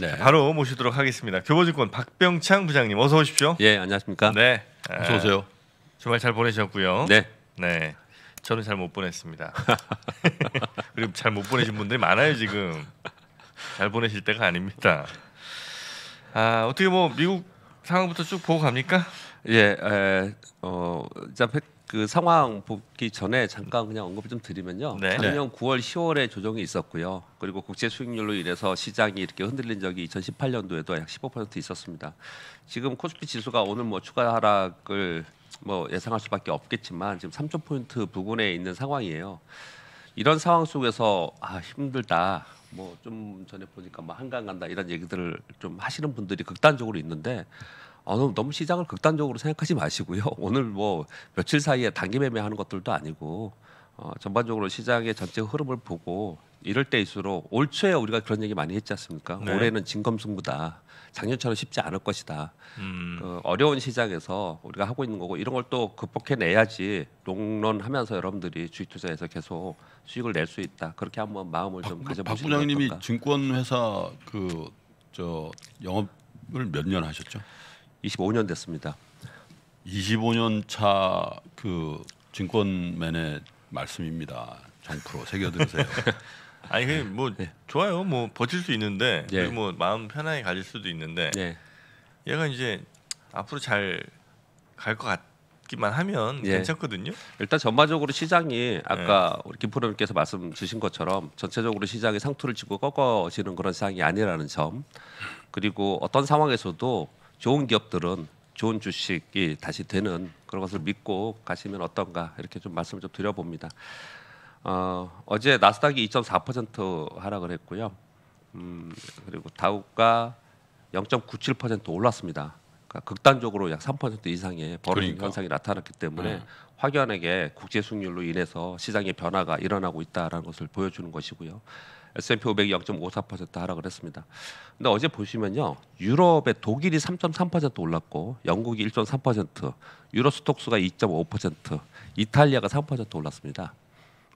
네. 바로 모시도록 하겠습니다. 교보증권 박병창 부장님 어서 오십시오. 예, 안녕하십니까? 네. 어서 오세요. 정말 아, 잘 보내셨고요. 네. 네. 저는 잘 못 보냈습니다. 그리고 잘 못 보내신 분들이 많아요 지금. 잘 보내실 때가 아닙니다. 아 어떻게 뭐 미국 상황부터 쭉 보고 갑니까? 예, 에, 어, 그 상황 보기 전에 잠깐 그냥 언급을 좀 드리면요. 네. 네. 작년 9월, 10월에 조정이 있었고요. 그리고 국제 수익률로 인해서 시장이 이렇게 흔들린 적이 2018년도에도 약 15% 있었습니다. 지금 코스피 지수가 오늘 뭐 추가 하락을 뭐 예상할 수밖에 없겠지만 지금 3천 포인트 부근에 있는 상황이에요. 이런 상황 속에서 아 힘들다. 뭐 좀 전에 보니까 뭐 한강 간다 이런 얘기들을 좀 하시는 분들이 극단적으로 있는데 어, 아, 너무, 너무 시장을 극단적으로 생각하지 마시고요. 오늘 뭐 며칠 사이에 단기 매매하는 것들도 아니고 어, 전반적으로 시장의 전체 흐름을 보고 이럴 때일수록 올 초에 우리가 그런 얘기 많이 했지 않습니까? 네. 올해는 진검승부다. 작년처럼 쉽지 않을 것이다. 음. 그 어려운 시장에서 우리가 하고 있는 거고 이런 걸 또 극복해내야지 롱런하면서 여러분들이 주식 투자에서 계속 수익을 낼 수 있다. 그렇게 한번 마음을 박, 좀 가져보시면 박 부장님이 증권회사 그저 영업을 몇 년 하셨죠? 25년 됐습니다. 25년 차 그 증권맨의 말씀입니다. 정프로 새겨 들으세요. 아니 그뭐 네. 예. 좋아요. 뭐 버틸 수 있는데 네. 뭐 마음 편하게 가질 수도 있는데 네. 얘가 이제 앞으로 잘 갈 것 같기만 하면 괜찮거든요. 일단 전반적으로 시장이 아까 우리 김프로님께서 말씀 주신 것처럼 전체적으로 시장이 상투를 치고 꺾어지는 그런 시장이 아니라는 점 그리고 어떤 상황에서도 좋은 기업들은 좋은 주식이 다시 되는 그런 것을 믿고 가시면 어떤가 이렇게 좀 말씀을 좀 드려봅니다. 어, 어제 나스닥이 2.4% 하락을 했고요. 음, 그리고 다우가 0.97% 올랐습니다. 그러니까 극단적으로 약 3% 이상의 벌어 그러니까. 현상이 나타났기 때문에 음. 확연하게 국제 수익률로 인해서 시장의 변화가 일어나고 있다라는 것을 보여주는 것이고요. S&P 500이 0.54% 하락을 했습니다. 근데 어제 보시면요. 유럽의 독일이 3.3% 올랐고 영국이 1.3%, 유로 스톡스가 2.5%, 이탈리아가 3% 올랐습니다.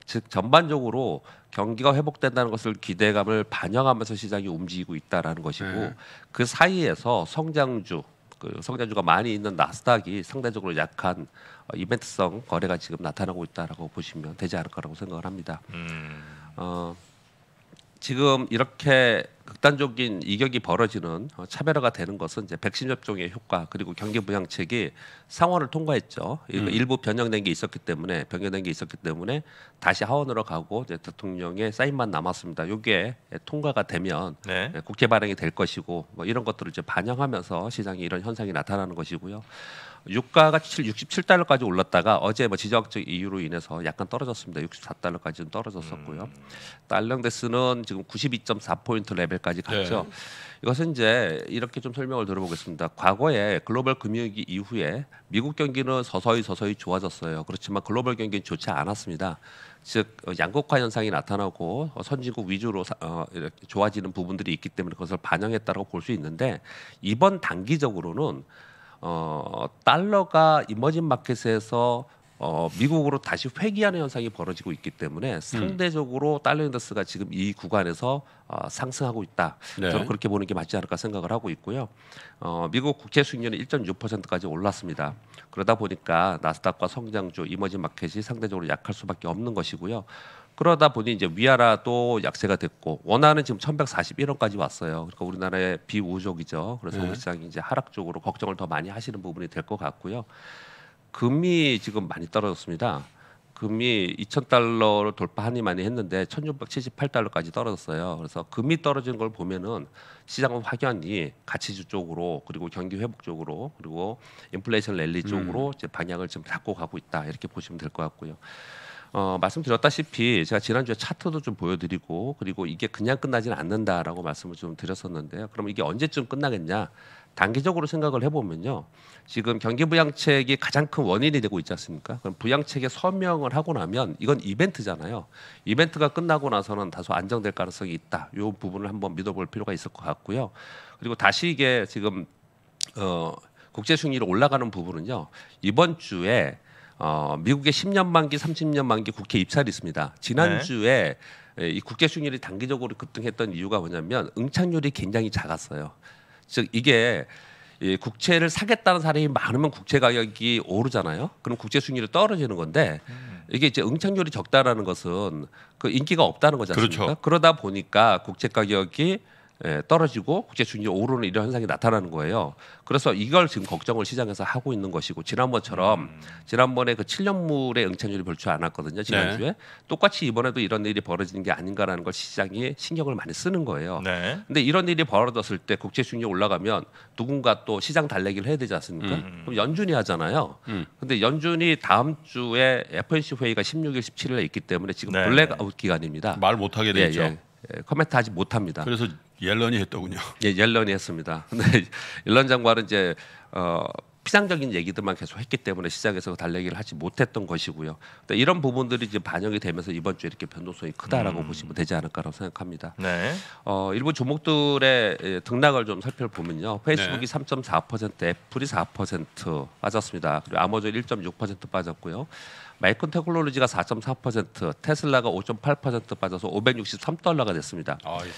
즉 전반적으로 경기가 회복된다는 것을 기대감을 반영하면서 시장이 움직이고 있다라는 것이고 네. 그 사이에서 성장주 그 성장주가 많이 있는 나스닥이 상대적으로 약한 어, 이벤트성 거래가 지금 나타나고 있다라고 보시면 되지 않을 까라고 생각을 합니다. 음. 어, 지금 이렇게 극단적인 이격이 벌어지는 차별화가 되는 것은 이제 백신 접종의 효과 그리고 경기 부양책이 상원을 통과했죠. 음. 일부 변형된 게 있었기 때문에 변경된 게 있었기 때문에 다시 하원으로 가고 이제 대통령의 사인만 남았습니다. 이게 통과가 되면 네. 예, 국회 발행이 될 것이고 뭐 이런 것들을 이제 반영하면서 시장에 이런 현상이 나타나는 것이고요. 유가가 67달러까지 올랐다가 어제 뭐 지정학적 이유로 인해서 약간 떨어졌습니다. 64달러까지 좀 떨어졌었고요. 음. 달러 인덱스는 지금 92.4 포인트 레벨까지 네. 갔죠. 네. 이것은 이제 이렇게 좀 설명을 들어보겠습니다. 과거에 글로벌 금융위기 이후에 미국 경기는 서서히 서서히 좋아졌어요. 그렇지만 글로벌 경기는 좋지 않았습니다. 즉 양극화 현상이 나타나고 선진국 위주로 어, 좋아지는 부분들이 있기 때문에 그것을 반영했다고 볼 수 있는데 이번 단기적으로는 어, 달러가 이머징 마켓에서 어, 미국으로 다시 회귀하는 현상이 벌어지고 있기 때문에 음. 상대적으로 달러 인더스가 지금 이 구간에서 어, 상승하고 있다. 네. 저는 그렇게 보는 게 맞지 않을까 생각을 하고 있고요. 어, 미국 국채 수익률이 1.6%까지 올랐습니다. 그러다 보니까 나스닥과 성장주 이머징 마켓이 상대적으로 약할 수밖에 없는 것이고요. 그러다 보니 이제 위아라도 약세가 됐고 원화는 지금 1141원까지 왔어요. 그러니까 우리나라의 비우족이죠. 그래서 네. 시장이 이제 하락 쪽으로 걱정을 더 많이 하시는 부분이 될 것 같고요. 금이 지금 많이 떨어졌습니다. 금이 2,000달러를 돌파하니 많이 했는데 1,678달러까지 떨어졌어요. 그래서 금이 떨어진 걸 보면은 시장은 확연히 가치주 쪽으로 그리고 경기 회복 쪽으로 그리고 인플레이션 랠리 쪽으로 음. 이제 방향을 지금 잡고 가고 있다 이렇게 보시면 될 것 같고요. 어, 말씀드렸다시피 제가 지난주에 차트도 좀 보여드리고 그리고 이게 그냥 끝나지는 않는다라고 말씀을 좀 드렸었는데요. 그럼 이게 언제쯤 끝나겠냐? 단기적으로 생각을 해보면요. 지금 경기 부양책이 가장 큰 원인이 되고 있지 않습니까? 그럼 부양책에 서명을 하고 나면 이건 이벤트잖아요. 이벤트가 끝나고 나서는 다소 안정될 가능성이 있다. 이 부분을 한번 믿어볼 필요가 있을 것 같고요. 그리고 다시 이게 지금 어, 국제 순위로 올라가는 부분은요. 이번 주에 어, 미국의 10년 만기, 30년 만기 국회 입찰이 있습니다. 지난주에 네. 이 국제 수익률이 단기적으로 급등했던 이유가 뭐냐면 응착률이 굉장히 작았어요. 즉 이게 이 국채를 사겠다는 사람이 많으면 국채 가격이 오르잖아요. 그럼 국제 수익률이 떨어지는 건데 음. 이게 이제 응착률이 적다라는 것은 그 인기가 없다는 거잖아요. 그렇죠. 그러다 보니까 국채 가격이 떨어지고 국제 주식이 오르는 이런 현상이 나타나는 거예요. 그래서 이걸 지금 걱정을 시장에서 하고 있는 것이고 지난번처럼 지난번에 그 7년물의 응창률이 별로 안 왔거든요. 지난주에 네. 똑같이 이번에도 이런 일이 벌어지는 게 아닌가라는 걸 시장이 신경을 많이 쓰는 거예요. 네. 근데 이런 일이 벌어졌을 때 국제 수익이 올라가면 누군가 또 시장 달래기를 해야 되지 않습니까? 음. 그럼 연준이 하잖아요. 음. 근데 연준이 다음 주에 FNC 회의가 16일, 17일에 있기 때문에 지금 네. 블랙아웃 기간입니다. 말 못하게 되죠. 예, 예. 커멘트 하지 못합니다. 그래서 옐런이 했더군요. 예, 옐런이 했습니다. 근데 네, 옐런 장관은 이제 어, 피상적인 얘기들만 계속 했기 때문에 시작에서 달래기를 하지 못했던 것이고요. 근데 이런 부분들이 이제 반영이 되면서 이번 주에 이렇게 변동성이 크다라고 음. 보시면 되지 않을까라고 생각합니다. 네. 어, 일부 종목들의 예, 등락을 좀 살펴보면요. 페이스북이 네. 3.4%, 애플이 4% 빠졌습니다. 그리고 아마존 1.6% 빠졌고요. 마이크론 테크놀로지가 4.4%, 테슬라가 5.8% 빠져서 563달러가 됐습니다. 아이고.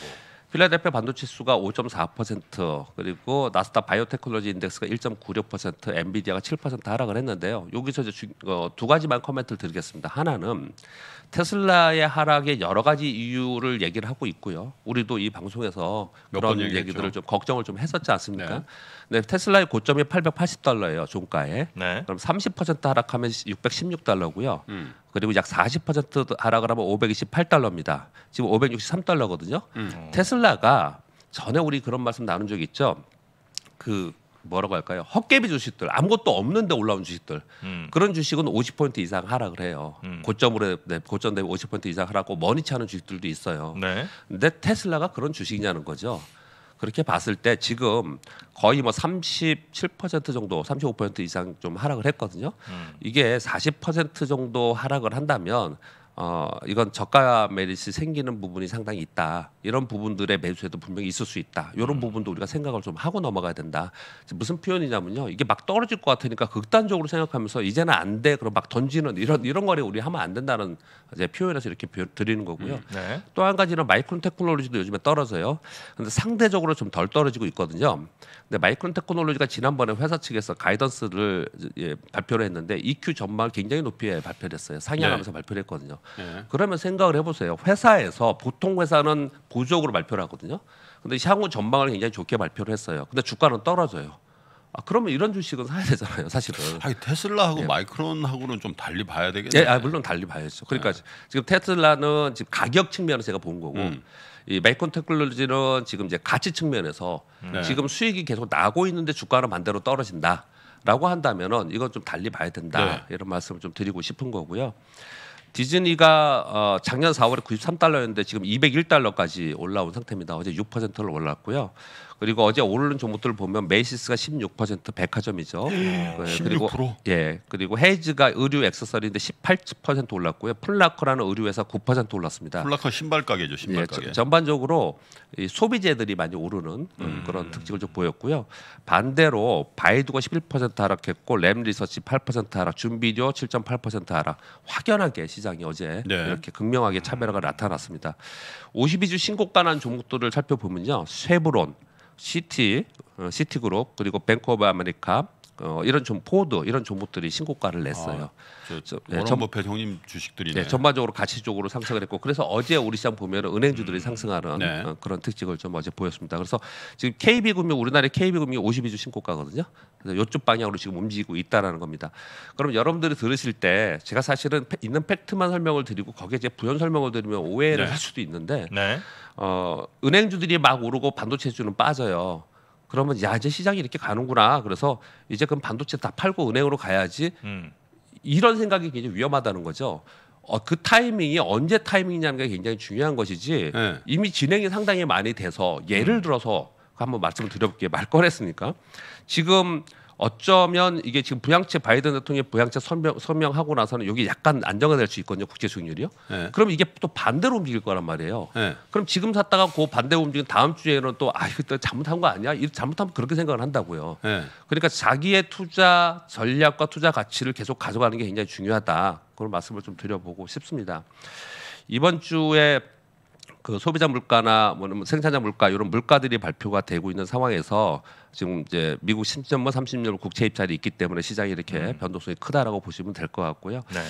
필라델피아 반도체 수가 5.4% 그리고 나스닥 바이오테크놀로지 인덱스가 1.96% 엔비디아가 7% 하락을 했는데요. 여기서 이제 주, 어, 두 가지만 코멘트를 드리겠습니다. 하나는 테슬라의 하락에 여러 가지 이유를 얘기를 하고 있고요. 우리도 이 방송에서 그런 얘기들을 좀 걱정을 좀 했었지 않습니까? 네. 네, 테슬라의 고점이 880달러예요 종가에. 네. 그럼 30% 하락하면 616달러고요. 음. 그리고 약 40% 하락을 하면 528달러입니다. 지금 563달러거든요. 음. 어. 테슬라가 전에 우리 그런 말씀 나눈 적 있죠. 그 뭐라고 할까요? 헛개비 주식들 아무것도 없는데 올라온 주식들 음. 그런 주식은 50포인트 이상 하락을 해요. 음. 고점으로 네, 고점 되면 50포인트 이상 하락하고 머니치 하는 주식들도 있어요. 네. 근데 테슬라가 그런 주식이냐는 거죠. 그렇게 봤을 때 지금 거의 뭐 37% 정도, 35% 이상 좀 하락을 했거든요. 음. 이게 40% 정도 하락을 한다면 어, 이건 저가 메리트 생기는 부분이 상당히 있다. 이런 부분들의 매수에도 분명히 있을 수 있다. 이런 음. 부분도 우리가 생각을 좀 하고 넘어가야 된다. 무슨 표현이냐면요. 이게 막 떨어질 것 같으니까 극단적으로 생각하면서 이제는 안 돼. 그럼 막 던지는 이런 이런 거를 우리 하면 안 된다는 이제 표현에서 이렇게 드리는 거고요. 음. 네. 또한 가지는 마이크론 테크놀로지도 요즘에 떨어져요. 근데 상대적으로 좀 덜 떨어지고 있거든요. 근데 마이크론 테크놀로지가 지난번에 회사 측에서 가이던스를 예, 발표를 했는데 EQ 전망을 굉장히 높이 발표를 했어요. 상향하면서 네. 발표를 했거든요. 예. 그러면 생각을 해보세요. 회사에서 보통 회사는 보조적으로 발표를 하거든요. 근데 향후 전망을 굉장히 좋게 발표를 했어요. 근데 주가는 떨어져요. 아, 그러면 이런 주식은 사야 되잖아요, 사실은. 아니, 테슬라하고 예. 마이크론하고는 좀 달리 봐야 되겠네 예, 아, 물론 달리 봐야죠. 그러니까 예. 지금 테슬라는 지금 가격 측면에서 제가 본 거고 음. 이메이크 테크놀로지는 지금 이제 가치 측면에서 음. 네. 지금 수익이 계속 나고 있는데 주가는 반대로 떨어진다라고 한다면은 이건 좀 달리 봐야 된다 네. 이런 말씀을 좀 드리고 싶은 거고요. 디즈니가 어, 작년 4월에 93달러였는데 지금 201달러까지 올라온 상태입니다. 어제 6%를 올랐고요. 그리고 어제 오르는 종목들을 보면 메이시스가 16% 백화점이죠. 네, 16%? 그리고 예. 그리고 헤이즈가 의류 액세서리인데 18% 올랐고요. 플라커라는 의류회사 9% 올랐습니다. 플라커 신발 가게죠, 신발 예, 가게. 전반적으로 이 소비재들이 많이 오르는 음. 음. 그런 특징을 좀 보였고요. 반대로 바이두가 11% 하락했고 램 리서치 8% 하락, 준비료 7.8% 하락. 확연하게 시장 시장이 어제 네. 이렇게 극명하게 차별화가 나타났습니다. 52주 신고가난 종목들을 살펴보면요. 쉐브론, 시티, 어, 시티그룹, 그리고 뱅크 오브 아메리카, 어, 이런 좀 포드 이런 종목들이 신고가를 아, 냈어요. 아, 저, 네, 전 버핏 형님 주식들이네. 네, 전반적으로 가치적으로 상승을 했고 그래서 어제 우리 시장 보면은 은행주들이 음. 상승하는 네. 어, 그런 특징을 좀 어제 보였습니다. 그래서 지금 KB금융 우리나라의 KB금융 52주 신고가거든요. 그래서 요쪽 방향으로 지금 움직이고 있다라는 겁니다. 그럼 여러분들이 들으실 때 제가 사실은 있는 팩트만 설명을 드리고 거기에 이제 부연 설명을 드리면 오해를 네. 할 수도 있는데 네. 어, 은행주들이 막 오르고 반도체주는 빠져요. 그러면 야 이제 시장이 이렇게 가는구나. 그래서 이제 그럼 반도체 다 팔고 은행으로 가야지. 음. 이런 생각이 굉장히 위험하다는 거죠. 어, 그 타이밍이 언제 타이밍이냐는 게 굉장히 중요한 것이지 네. 이미 진행이 상당히 많이 돼서 예를 음. 들어서 한번 말씀을 드려볼게요. 말 꺼냈으니까 지금 어쩌면 이게 지금 부양책 바이든 대통령의 부양책 서명, 서명하고 나서는 여기 약간 안정화될 수 있거든요 국제 수익률이요. 네. 그럼 이게 또 반대로 움직일 거란 말이에요. 네. 그럼 지금 샀다가 그 반대 로 움직인 다음 주에는 또아 이거 또 잘못한 거 아니야? 이 잘못하면 그렇게 생각을 한다고요. 네. 그러니까 자기의 투자 전략과 투자 가치를 계속 가져가는 게 굉장히 중요하다. 그런 말씀을 좀 드려보고 싶습니다. 이번 주에 그 소비자 물가나 뭐 생산자 물가 이런 물가들이 발표가 되고 있는 상황에서 지금 이제 미국 10.뭐 30년 국채 입찰이 있기 때문에 시장이 이렇게 음. 변동성이 크다라고 보시면 될 것 같고요. 네.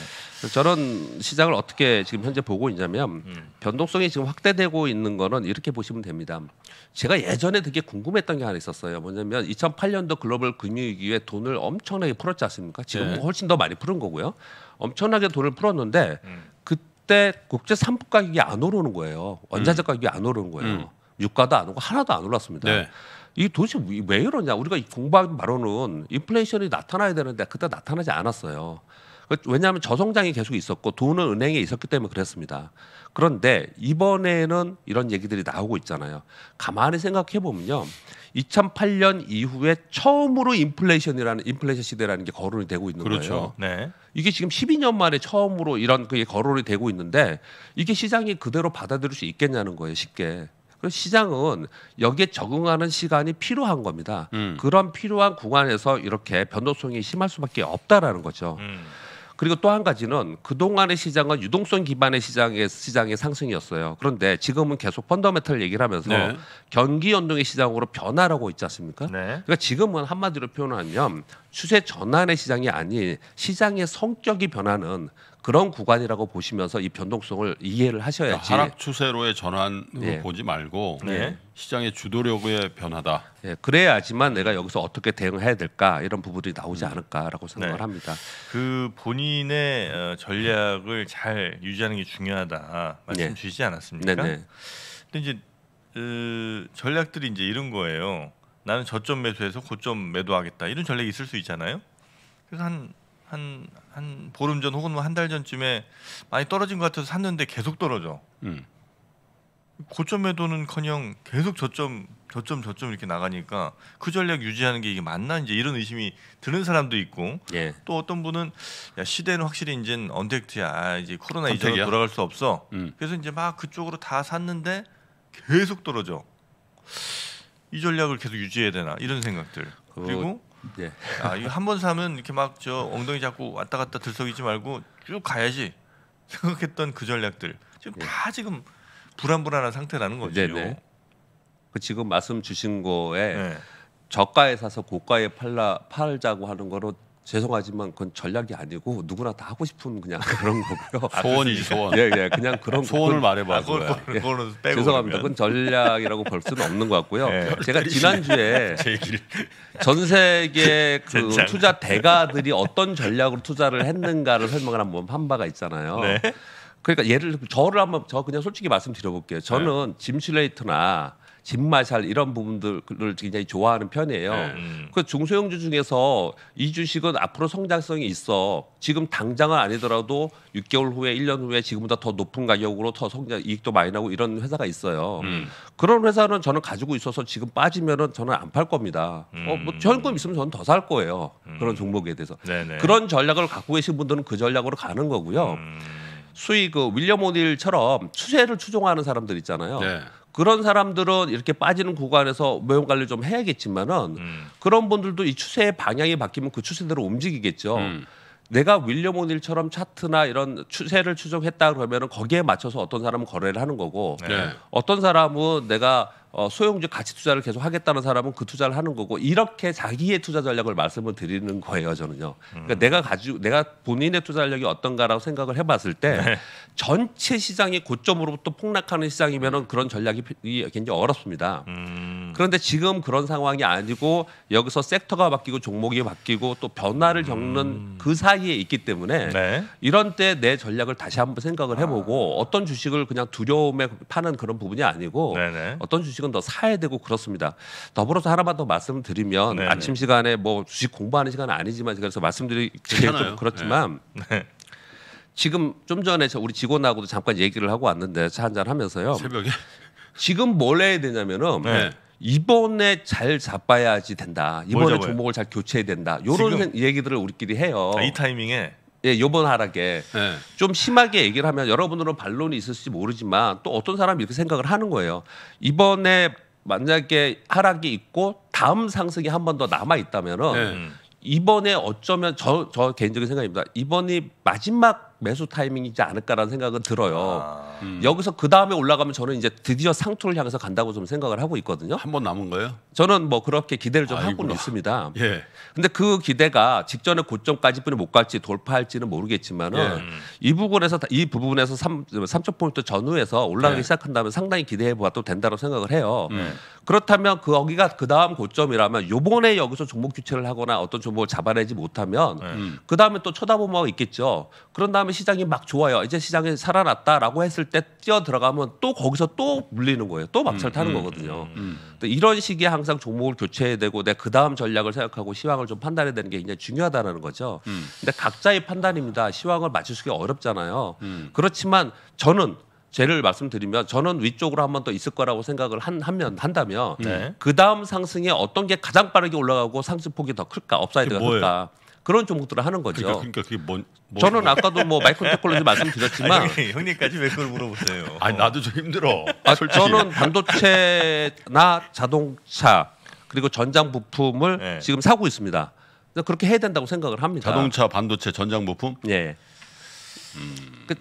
저런 시장을 어떻게 지금 현재 보고 있냐면 음. 변동성이 지금 확대되고 있는 거는 이렇게 보시면 됩니다. 제가 예전에 되게 궁금했던 게 하나 있었어요. 뭐냐면 2008년도 글로벌 금융위기에 돈을 엄청나게 풀었지 않습니까? 지금 네. 훨씬 더 많이 풀은 거고요. 엄청나게 돈을 풀었는데 음. 그때 국제 산품 가격이 안 오르는 거예요. 원자재 음. 가격이 안 오르는 거예요. 음. 유가도 안 오고 하나도 안 올랐습니다. 네. 이 도대체 왜 이러냐? 우리가 공부한 바로는 인플레이션이 나타나야 되는데 그때 나타나지 않았어요. 그 왜냐하면 저성장이 계속 있었고 돈은 은행에 있었기 때문에 그랬습니다. 그런데 이번에는 이런 얘기들이 나오고 있잖아요. 가만히 생각해 보면요. 2008년 이후에 처음으로 인플레이션이라는 인플레이션 시대라는 게 거론이 되고 있는 그렇죠. 거예요. 네. 이게 지금 12년 만에 처음으로 이런 그게 거론이 되고 있는데 이게 시장이 그대로 받아들일 수 있겠냐는 거예요. 쉽게. 그 시장은 여기에 적응하는 시간이 필요한 겁니다. 음. 그런 필요한 구간에서 이렇게 변동성이 심할 수밖에 없다라는 거죠. 음. 그리고 또 한 가지는 그동안의 시장은 유동성 기반의 시장의 시장의 상승이었어요. 그런데 지금은 계속 펀더멘털 얘기를 하면서 네. 경기 연동의 시장으로 변화하고 있지 않습니까? 네. 그러니까 지금은 한마디로 표현하면 추세 전환의 시장이 아닌 시장의 성격이 변하는 그런 구간이라고 보시면서 이 변동성을 이해를 하셔야지. 그러니까 하락 추세로의 전환으로 예. 뭐 네. 보지 말고 예. 시장의 주도력의 변화다. 예, 그래야지만 내가 여기서 어떻게 대응해야 될까 이런 부분이 나오지 음. 않을까라고 생각을 네. 합니다. 그 본인의 어, 전략을 잘 유지하는 게 중요하다 말씀 주시지 않았습니까? 네네. 근데 이제 그 전략들이 이제 이런 거예요. 나는 저점 매수해서 고점 매도하겠다 이런 전략이 있을 수 있잖아요. 그래서 한 한, 한 보름 전 혹은 뭐 한달 전쯤에 많이 떨어진 것 같아서 샀는데 계속 떨어져. 음. 고점에도는커녕 계속 저점 저점 저점 이렇게 나가니까 그 전략 유지하는 게 이게 맞나 이제 이런 의심이 드는 사람도 있고 예. 또 어떤 분은 야, 시대는 확실히 이제 언택트야 아, 이제 코로나 이 이전으로 돌아갈 수 없어 음. 그래서 이제 막 그쪽으로 다 샀는데 계속 떨어져 이 전략을 계속 유지해야 되나 이런 생각들 그 그리고 네. 아, 이거 한번 사면 이렇게 막 저 엉덩이 잡고 왔다 갔다 들썩이지 말고 쭉 가야지 생각했던 그 전략들 지금 네. 다 지금 불안불안한 상태라는 거죠. 네네. 그 지금 말씀 주신 거에 네. 저가에 사서 고가에 팔라 팔자고 하는 거로 죄송하지만 그건 전략이 아니고 누구나 다 하고 싶은 그냥 그런 거고요. 아, 소원이지 소원. 예, 예, 그냥 그런 소원을 말해봐. 아, 그건, 그건, 예. 그건 빼고 죄송합니다. 그러면. 그건 전략이라고 볼 수는 없는 것 같고요. 예. 제가 지난주에 전 세계 그 투자 대가들이 어떤 전략으로 투자를 했는가를 설명을 한번 한 바가 있잖아요. 네. 그러니까 예를 저를 한번 저 그냥 솔직히 말씀드려볼게요. 저는 네. 짐실레이트나 집마샬 이런 부분들을 굉장히 좋아하는 편이에요. 음. 그 중소형주 중에서 이 주식은 앞으로 성장성이 있어. 지금 당장은 아니더라도 6개월 후에 1년 후에 지금보다 더 높은 가격으로 더 성장 이익도 많이 나고 이런 회사가 있어요. 음. 그런 회사는 저는 가지고 있어서 지금 빠지면은 저는 안 팔 겁니다. 음. 어, 뭐 음. 현금 있으면 저는 더 살 거예요. 음. 그런 종목에 대해서 네네. 그런 전략을 갖고 계신 분들은 그 전략으로 가는 거고요. 음. 수익 그 윌리엄 오닐처럼 추세를 추종하는 사람들 있잖아요. 네. 그런 사람들은 이렇게 빠지는 구간에서 매운 관리 를좀 해야겠지만은 음. 그런 분들도 이 추세의 방향이 바뀌면 그 추세대로 움직이겠죠. 음. 내가 윌리엄 오닐처럼 차트나 이런 추세를 추정했다 그러면은 거기에 맞춰서 어떤 사람은 거래를 하는 거고 네. 네. 어떤 사람은 내가 어, 소형주 가치 투자를 계속 하겠다는 사람은 그 투자를 하는 거고 이렇게 자기의 투자 전략을 말씀을 드리는 거예요 저는요. 그러니까 음. 내가 가지고 내가 본인의 투자 전략이 어떤가라고 생각을 해봤을 때 네. 전체 시장이 고점으로부터 폭락하는 시장이면은 그런 전략이 굉장히 어렵습니다. 음. 그런데 지금 그런 상황이 아니고 여기서 섹터가 바뀌고 종목이 바뀌고 또 변화를 겪는 음. 그 사이에 있기 때문에 네. 이런 때 내 전략을 다시 한번 생각을 해보고 아. 어떤 주식을 그냥 두려움에 파는 그런 부분이 아니고 네네. 네. 어떤 주식은 주식은 더 사야 되고 그렇습니다. 더불어서 하나만 더 말씀드리면 네네. 아침 시간에 뭐 주식 공부하는 시간은 아니지만 그래서 말씀드리기 좀 그렇지만 네. 네. 지금 좀 전에 우리 직원하고도 잠깐 얘기를 하고 왔는데 차 한잔 하면서요. 새벽에 지금 뭘 해야 되냐면은 네. 이번에 잘 잡아야지 된다. 이번에 종목을 잘 교체해야 된다. 요런 얘기들을 우리끼리 해요. 아, 이 타이밍에 예, 요번 하락에 네. 좀 심하게 얘기를 하면 여러분들은 반론이 있을지 모르지만 또 어떤 사람이 이렇게 생각을 하는 거예요. 이번에 만약에 하락이 있고 다음 상승이 한 번 더 남아 있다면은 네. 예. 이번에 어쩌면 저저 개인적인 생각입니다. 이번이 마지막 매수 타이밍이지 않을까라는 생각은 들어요. 아. 음. 여기서 그 다음에 올라가면 저는 이제 드디어 상투를 향해서 간다고 좀 생각을 하고 있거든요. 한 번 남은 거예요? 저는 뭐 그렇게 기대를 좀 하고 있습니다. 예. 근데 그 기대가 직전에 고점까지뿐이 못 갈지 돌파할지는 모르겠지만은 예. 이 부분에서 이 부분에서 삼 3초 포인트 전후에서 올라가기 예. 시작한다면 상당히 기대해 보아도 된다고 생각을 해요. 예. 그렇다면 그 여기가 그 다음 고점이라면 요번에 여기서 종목 교체를 하거나 어떤 종목을 잡아내지 못하면 네. 음. 그 다음에 또 쳐다보면 있겠죠. 그런 다음에 시장이 막 좋아요. 이제 시장이 살아났다라고 했을 때 뛰어 들어가면 또 거기서 또 물리는 거예요. 또 막차를 음, 타는 음, 거거든요. 음, 음. 이런 시기에 항상 종목을 교체해야 되고 내 그 다음 전략을 생각하고 시황을 좀 판단해야 되는 게 굉장히 중요하다는 거죠. 근데 각자의 판단입니다. 시황을 맞출 수가 어렵잖아요. 그렇지만 저는 제를 말씀드리면 저는 위쪽으로 한 번 더 있을 거라고 생각을 한, 하면 한다면 네. 그 다음 상승에 어떤 게 가장 빠르게 올라가고 상승폭이 더 클까 업사이드가 클까 그런 종목들을 하는 거죠. 그러니까, 그러니까 그게 뭔? 뭐, 저는 뭐. 아까도 뭐 마이크로 테크놀로지 말씀드렸지만 아니, 형님까지 왜 그걸 물어보세요? 아 나도 좀 힘들어. 아, 저는 반도체나 자동차 그리고 전장 부품을 네. 지금 사고 있습니다. 그렇게 해야 된다고 생각을 합니다. 자동차, 반도체, 전장 부품? 예. 네. 음. 그,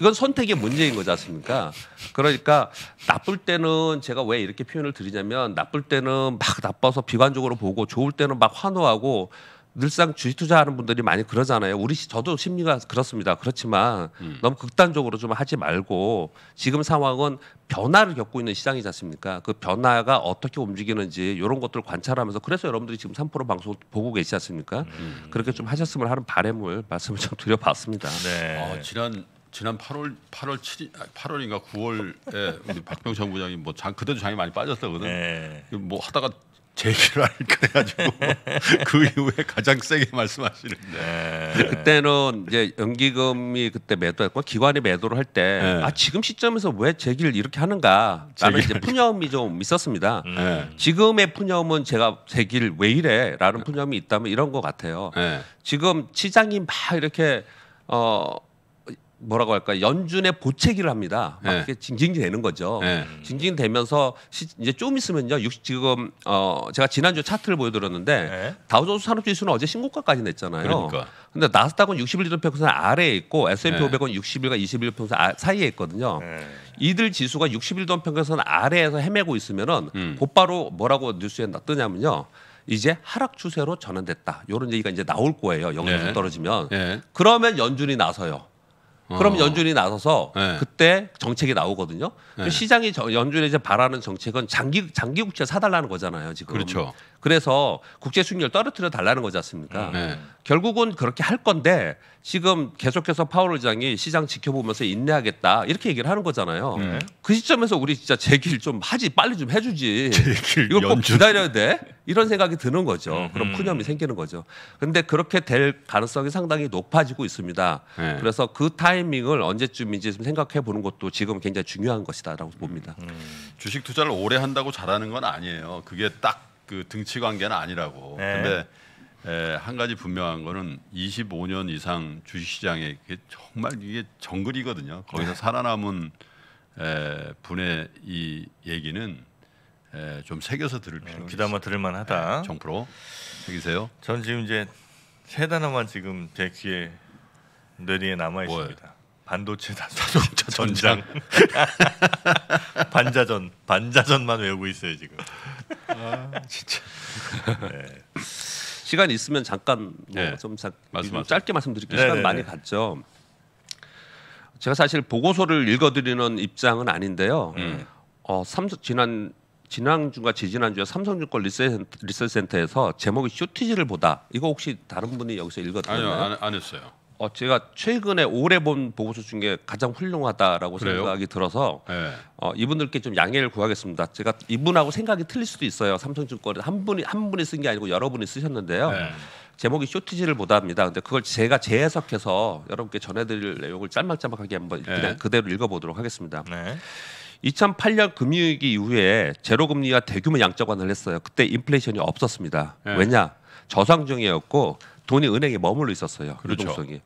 이건 선택의 문제인 거지 않습니까? 그러니까 나쁠 때는 제가 왜 이렇게 표현을 드리냐면 나쁠 때는 막 나빠서 비관적으로 보고 좋을 때는 막 환호하고 늘상 주식 투자하는 분들이 많이 그러잖아요. 우리 저도 심리가 그렇습니다. 그렇지만 음. 너무 극단적으로 좀 하지 말고 지금 상황은 변화를 겪고 있는 시장이지 않습니까? 그 변화가 어떻게 움직이는지 이런 것들을 관찰하면서 그래서 여러분들이 지금 3% 방송 보고 계시지 않습니까? 음. 그렇게 좀 하셨으면 하는 바램을 말씀을 좀 드려봤습니다. 네. 어, 지난 지난 8월 8월 7일 8월인가 아, 9월에 우리 박병천 부장이 뭐장 그때도 장이 많이 빠졌다거든. 네. 그 뭐 하다가 제기를 하니까 해가지고 그 이후에 가장 세게 말씀하시는데 네. 그때는 이제 연기금이 그때 매도했고 뭐 기관이 매도를 할 때아 네. 아, 지금 시점에서 왜 제기를 이렇게 하는가 라는 이제 푸념이 좀 있었습니다. 음. 네. 지금의 푸념은 제가 제기를 왜 이래라는 푸념이 있다면 이런 것 같아요. 네. 지금 시장이 막 이렇게 어 뭐라고 할까 연준의 보채기를 합니다. 막 네. 이렇게 징징대는 거죠. 네. 예. 징징대면서 이제 좀 있으면요. 60, 지금 어 제가 지난주 차트를 보여드렸는데 네. 예. 다우조스 산업지수는 어제 신고가까지 냈잖아요. 그러니까. 근데 나스닥은 61일 평균선 아래에 있고 S&P 500은 60일과 21일 평균선 아, 사이에 있거든요. 이들 지수가 61일 평균선 아래에서 헤매고 있으면은 음. 곧바로 뭐라고 뉴스에 뜨냐면요. 이제 하락 추세로 전환됐다. 요런 얘기가 이제 나올 거예요. 영에서 떨어지면. 그러면 연준이 나서요. 그럼 어. 연준이 나서서 네. 그때 정책이 나오거든요. 네. 시장이 저, 연준이 이제 바라는 정책은 장기 장기 국채 사달라는 거잖아요. 지금 그렇죠. 그래서 국제 수익률 떨어뜨려 달라는 거지 않습니까? 음. 네. 결국은 그렇게 할 건데 지금 계속해서 파월 의장이 시장 지켜보면서 인내하겠다 이렇게 얘기를 하는 거잖아요. 네. 그 시점에서 우리 진짜 제길 좀 하지 빨리 좀 해주지. 이거 꼭 기다려야 돼. 이런 생각이 드는 거죠. 음. 그럼 푸념이 생기는 거죠. 근데 그렇게 될 가능성이 상당히 높아지고 있습니다. 네. 그래서 그 타이밍을 언제쯤인지 좀 생각해 보는 것도 지금 굉장히 중요한 것이다라고 봅니다. 음. 주식 투자를 오래 한다고 잘하는 건 아니에요. 그게 딱그 등치 관계는 아니라고. 네. 근데 에, 한 가지 분명한 거는 25년 이상 주식시장에 정말 이게 정글이거든요. 거기서 네. 살아남은 에, 분의 이 얘기는 에, 좀 새겨서 들을 필요. 어, 네, 귀담아 있 들을만하다. 네, 정프로 새기세요. 전 지금 이제 세 단어만 지금 제 귀에 뇌리에 남아 있습니다. 반도체 자동자 전장 반자전 반자전만 외우고 있어요 지금. 아 진짜. 네. 시간 있으면 잠깐 뭐좀 네. 짧게 말씀드릴게요. 네, 시간 네, 많이 네. 갔죠. 제가 사실 보고서를 읽어드리는 입장은 아닌데요. 음. 어, 삼성 지난 지난주가 지지난주에 삼성증권 리서센터에서 제목이 쇼티지를 보다. 이거 혹시 다른 분이 여기서 읽었나요? 아니요, 안, 안, 했어요. 어, 제가 최근에 올해 본 보고서 중에 가장 훌륭하다라고 그래요? 생각이 들어서 네. 어, 이분들께 좀 양해를 구하겠습니다. 제가 이분하고 생각이 틀릴 수도 있어요. 삼성증권 한 분이 한 분이 쓴 게 아니고 여러 분이 쓰셨는데요. 네. 제목이 쇼티지를 보답니다. 근데 그걸 제가 재해석해서 여러분께 전해드릴 내용을 짤막짤막하게 한번 예. 그냥 그대로 읽어보도록 하겠습니다. 2008년 금융위기 이후에 제로금리와 대규모 양적완을 했어요. 그때 인플레이션이 없었습니다. 왜냐? 저상중이었고 돈이 은행에 머물러 있었어요. 그렇죠. 유동성이.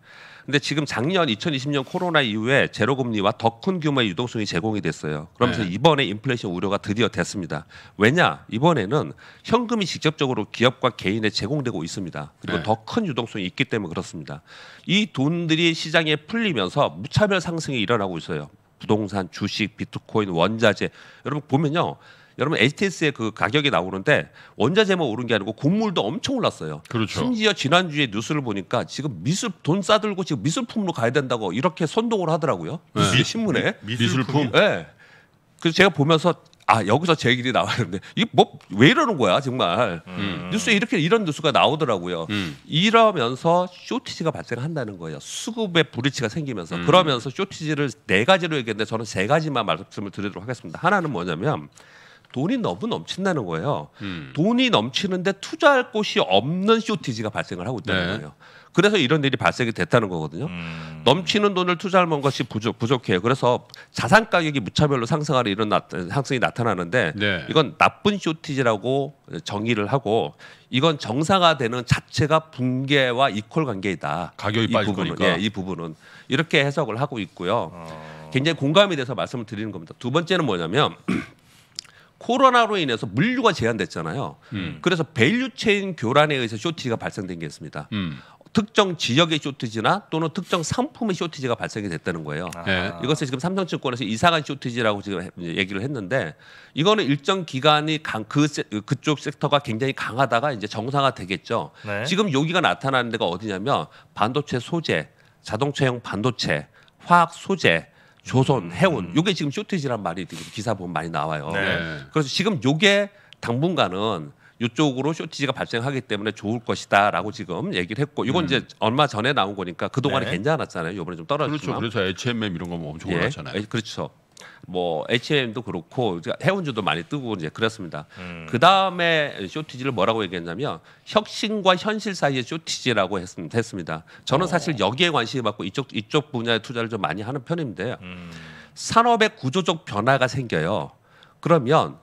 근데 지금 작년 2020년 코로나 이후에 제로 금리와 더 큰 규모의 유동성이 제공이 됐어요. 그러면서 네. 이번에 인플레이션 우려가 드디어 됐습니다. 왜냐? 이번에는 현금이 직접적으로 기업과 개인에 제공되고 있습니다. 그리고 네. 더큰 유동성이 있기 때문에 그렇습니다. 이 돈들이 시장에 풀리면서 무차별 상승이 일어나고 있어요. 부동산, 주식, 비트코인, 원자재. 여러분 보면요. 여러분 HTS의 그 가격이 나오는데 원자 재만 오른 게 아니고 곡물도 엄청 올랐어요. 그렇죠. 심지어 지난주에 뉴스를 보니까 지금 미술 돈 싸들고 지금 미술품으로 가야 된다고 이렇게 선동을 하더라고요. 네. 신문에 미, 술품 예. 네. 그래서 제가 보면서 아 여기서 제 길이 나왔는데 이게 뭐 왜 이러는 거야 정말 음. 뉴스에 이렇게 이런 뉴스가 나오더라고요 음. 이러면서 쇼티지가 발생한다는 거예요 수급의 불일치가 생기면서 음. 그러면서 쇼티지를 네 가지로 얘기했는데 저는 세 가지만 말씀을 드리도록 하겠습니다 하나는 뭐냐면 돈이 너무 넘친다는 거예요. 음. 돈이 넘치는데 투자할 곳이 없는 쇼티지가 발생을 하고 있다는 네. 거예요. 그래서 이런 일이 발생이 됐다는 거거든요. 음. 넘치는 돈을 투자할 만한 것이 부족, 부족해요. 그래서 자산 가격이 무차별로 상승하는 이런 나, 상승이 나타나는데 네. 이건 나쁜 쇼티지라고 정의를 하고 이건 정상화되는 자체가 붕괴와 이퀄 관계이다. 가격이 이 부분은, 예, 이 부분은 이렇게 해석을 하고 있고요. 어. 굉장히 공감이 돼서 말씀을 드리는 겁니다. 두 번째는 뭐냐면 코로나로 인해서 물류가 제한됐잖아요. 음. 그래서 밸류체인 교란에 의해서 쇼티지가 발생된 게 있습니다. 음. 특정 지역의 쇼트지나 또는 특정 상품의 쇼티지가 발생이 됐다는 거예요. 아. 네. 이것을 지금 삼성증권에서 이사간 쇼티지라고 지금 얘기를 했는데 이거는 일정 기간이 강, 그 세, 그 그쪽 섹터가 굉장히 강하다가 이제 정상화 되겠죠. 네. 지금 여기가 나타나는 데가 어디냐면 반도체 소재, 자동차용 반도체, 화학 소재, 조선, 해운 요게 지금 쇼티지란 말이 지금 기사 보면 많이 나와요. 네. 네. 그래서 지금 요게 당분간은 이쪽으로 쇼티지가 발생하기 때문에 좋을 것이다라고 지금 얘기를 했고 이건 음. 이제 얼마 전에 나온 거니까 그동안에 네. 괜찮았잖아요. 요번에 좀 떨어졌지만. 그렇죠. 그래서 HMM 이런 거뭐 엄청 예. 올랐잖아요. 그렇죠. 뭐 H&M도 그렇고 해운주도 많이 뜨고 이제 그렇습니다. 음. 그 다음에 쇼티지를 뭐라고 얘기했냐면 혁신과 현실 사이의 쇼티지라고 했, 습니다 저는 오. 어. 사실 여기에 관심을 갖고 이쪽 이쪽 분야에 투자를 좀 많이 하는 편인데 음. 산업의 구조적 변화가 생겨요. 그러면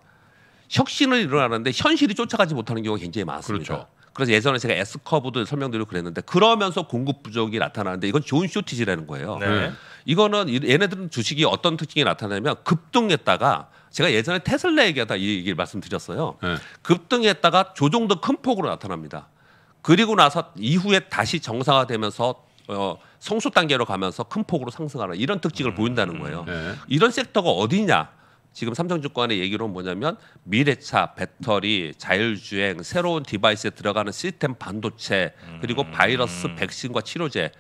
혁신은 일어나는데 현실이 쫓아가지 못하는 경우가 굉장히 많습니다. 그렇죠. 그래서 예전에 제가 S 커브도 설명드리고 그랬는데 그러면서 공급 부족이 나타나는데 이건 좋은 쇼티지라는 거예요. 네. 이거는 얘네들은 주식이 어떤 특징이 나타나냐면 급등했다가 제가 예전에 테슬라 얘기하다 이 얘기를 말씀드렸어요. 네. 급등했다가 조정도 큰 폭으로 나타납니다. 그리고 나서 이후에 다시 정상화되면서 어, 성수 단계로 가면서 큰 폭으로 상승하는 이런 특징을 음, 보인다는 거예요. 네. 이런 섹터가 어디냐? 지금 삼성증권의 얘기로는 뭐냐면 미래차, 배터리, 자율주행, 새로운 디바이스에 들어가는 시스템 반도체, 그리고 바이러스 음. 백신과 치료제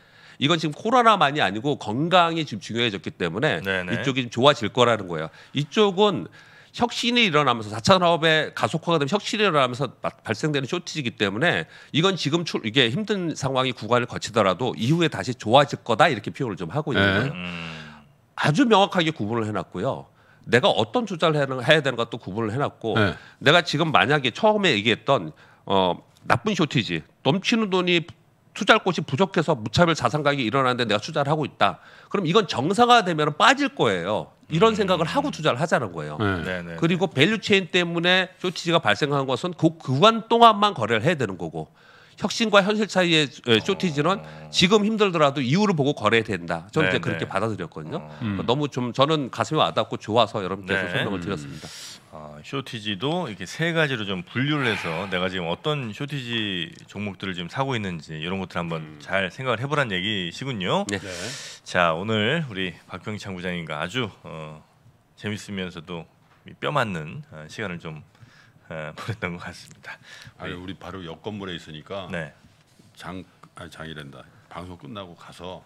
이건 지금 코로나만이 아니고 건강이 지금 중요해졌기 때문에 네네. 이쪽이 좀 좋아질 거라는 거예요. 이쪽은 혁신이 일어나면서 사차 산업의 가속화가 되면 혁신이 일어나면서 발생되는 쇼티지기 때문에 이건 지금 출, 이게 힘든 상황이 구간을 거치더라도 이후에 다시 좋아질 거다 이렇게 표현을 좀 하고 네. 있는 거예요. 음. 아주 명확하게 구분을 해놨고요. 내가 어떤 투자를 해야 되는 것도 구분을 해놨고 네. 내가 지금 만약에 처음에 얘기했던 어, 나쁜 쇼티지 넘치는 돈이 투자할 곳이 부족해서 무차별 자산 가격이 일어나는데 내가 투자를 하고 있다. 그럼 이건 정상화되면 빠질 거예요. 이런 음. 생각을 하고 투자를 하자는 거예요. 네. 네, 네, 네. 그리고 밸류 체인 때문에 쇼티지가 발생한 것은 그 구간 동안만 거래를 해야 되는 거고 혁신과 현실 차이의 쇼티지는 어. 지금 힘들더라도 이유를 보고 거래된다. 해야 저는 그렇게 받아들였거든요. 음. 너무 좀 저는 가슴이 와닿고 좋아서 여러분께서 네. 설명을 음. 드렸습니다. 음. 어, 쇼티지도 이렇게 세 가지로 좀 분류를 해서 내가 지금 어떤 쇼티지 종목들을 지금 사고 있는지 이런 것들 한번 음. 잘 생각을 해보란 얘기시군요. 네. 네. 자 오늘 우리 박병창 부장님과 아주 어, 재밌으면서도 뼈 맞는 어, 시간을 좀 어, 보냈던 것 같습니다. 아니 우리 바로 옆 건물에 있으니까 네. 장 아니 장이란다 방송 끝나고 가서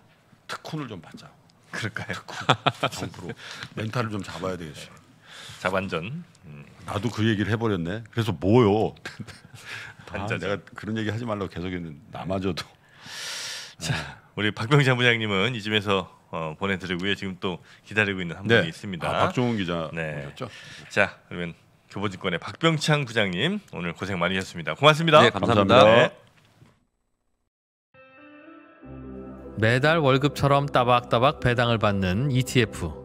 특훈을 좀 받자. 그럴까요? 정프로 멘탈을 좀 잡아야 되겠어요. 자반전. 음. 나도 그 얘기를 해버렸네. 그래서 뭐요? 아, 내가 그런 얘기 하지 말라고 계속 했는 남아줘도. 자, 아. 우리 박병자 부장님은 이쯤에서 어, 보내드리고요. 지금 또 기다리고 있는 한 네. 분이 있습니다. 아, 박종훈 기자. 네. 오셨죠? 자, 그러면 교보증권의 그 박병창 부장님 오늘 고생 많이 셨습니다 고맙습니다. 네, 감사합니다. 감사합니다. 네. 매달 월급처럼 따박따박 배당을 받는 ETF.